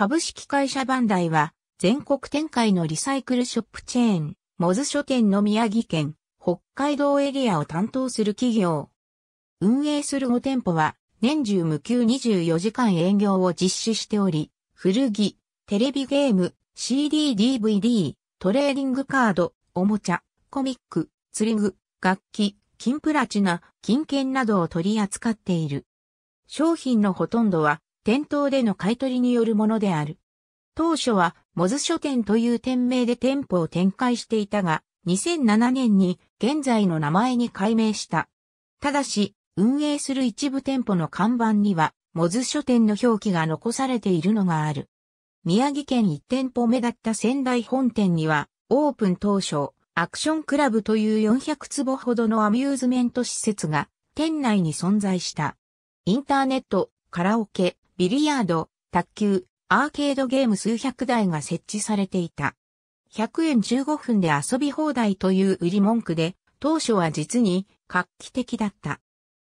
株式会社バンダイは、全国展開のリサイクルショップチェーン、モズ書店の宮城県、北海道エリアを担当する企業。運営する5店舗は、年中無休24時間営業を実施しており、古着、テレビゲーム、CD、DVD、トレーディングカード、おもちゃ、コミック、釣り具、楽器、金プラチナ、金券などを取り扱っている。商品のほとんどは店頭での買取によるものである。当初は、モズ書店という店名で店舗を展開していたが、2007年に現在の名前に改名した。ただし、運営する一部店舗の看板には、モズ書店の表記が残されているのがある。宮城県一店舗目だった仙台本店には、オープン当初、アクションクラブという400坪ほどのアミューズメント施設が店内に存在した。インターネット、カラオケ、ビリヤード、卓球、アーケードゲーム数百台が設置されていた。100円15分で遊び放題という売り文句で、当初は実に画期的だった。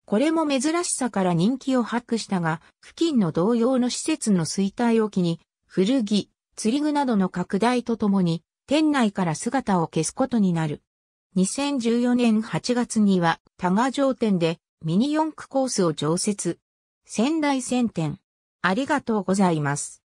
これも珍しさから人気を博したが、付近の同様の施設の衰退を機に、古着、釣り具などの拡大とともに、店内から姿を消すことになる。2014年8月には、多賀城店でミニ四駆コースを常設。仙台線店、ありがとうございます。